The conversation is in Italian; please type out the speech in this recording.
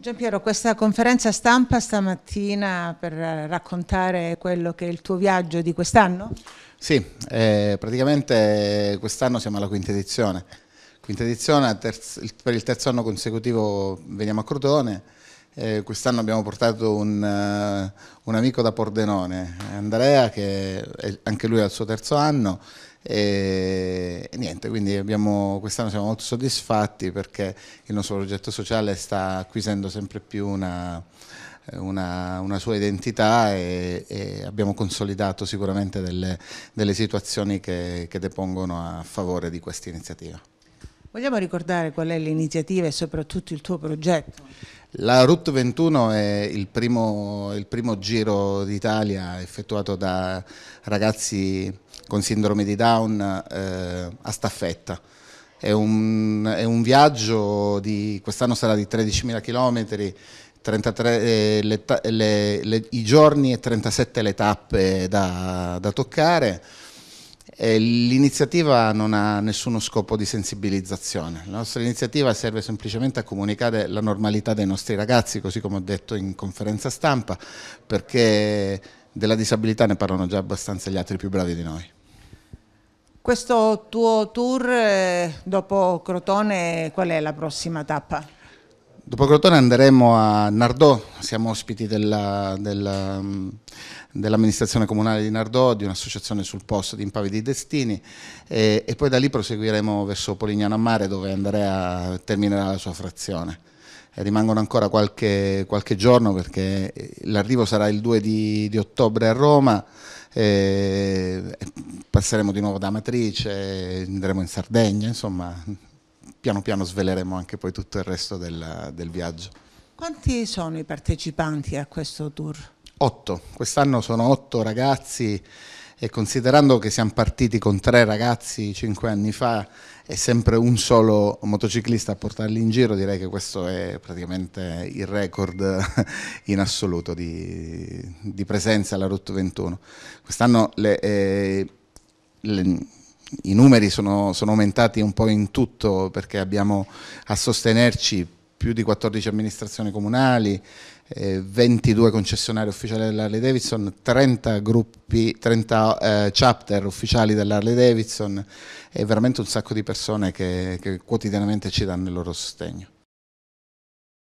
Gian Piero, questa conferenza stampa stamattina per raccontare quello che è il tuo viaggio di quest'anno? Sì, eh, praticamente quest'anno siamo alla quinta edizione. Quinta edizione, terzo, per il terzo anno consecutivo veniamo a Crotone. Eh, quest'anno abbiamo portato un, uh, un amico da Pordenone, Andrea, che è, anche lui è al suo terzo anno e, niente, quindi abbiamo, quest'anno siamo molto soddisfatti perché il nostro progetto sociale sta acquisendo sempre più una, una, una, sua identità e, e abbiamo consolidato sicuramente delle, delle situazioni che, che depongono a favore di questa iniziativa. Vogliamo ricordare qual è l'iniziativa e soprattutto il tuo progetto? La Route 21 è il primo, il primo giro d'Italia effettuato da ragazzi con sindrome di Down eh, a staffetta. È un, è un viaggio di quest'anno sarà di 13.000 km, 33, le, le, le, i giorni e 37 le tappe da, da toccare. Eh, l'iniziativa non ha nessuno scopo di sensibilizzazione, la nostra iniziativa serve semplicemente a comunicare la normalità dei nostri ragazzi, così come ho detto in conferenza stampa, perché della disabilità ne parlano già abbastanza gli altri più bravi di noi. Questo tuo tour eh, dopo Crotone, qual è la prossima tappa? Dopo Crotone andremo a Nardò, siamo ospiti dell'amministrazione comunale di Nardò, di un'associazione sul posto di Impavi di Destini e, e, poi da lì proseguiremo verso Polignano a Mare dove Andrea terminerà la sua frazione. E eh, rimangono ancora qualche, qualche giorno perché eh, l'arrivo sarà il 2 di, di ottobre a Roma, passeremo di nuovo da Amatrice, andremo in Sardegna, insomma piano piano sveleremo anche poi tutto il resto del, del viaggio. Quanti sono i partecipanti a questo tour? Otto, quest'anno sono otto ragazzi e considerando che siamo partiti con tre ragazzi cinque anni fa e sempre un solo motociclista a portarli in giro, direi che questo è praticamente il record in assoluto di, di presenza alla Route 21. Quest'anno le, eh, le i numeri sono, sono, aumentati un po' in tutto perché abbiamo a sostenerci più di 14 amministrazioni comunali, eh, 22 concessionari ufficiali dell'Harley Davidson, 30 gruppi, 30 eh, chapter ufficiali dell'Harley Davidson e veramente un sacco di persone che, che quotidianamente ci danno il loro sostegno.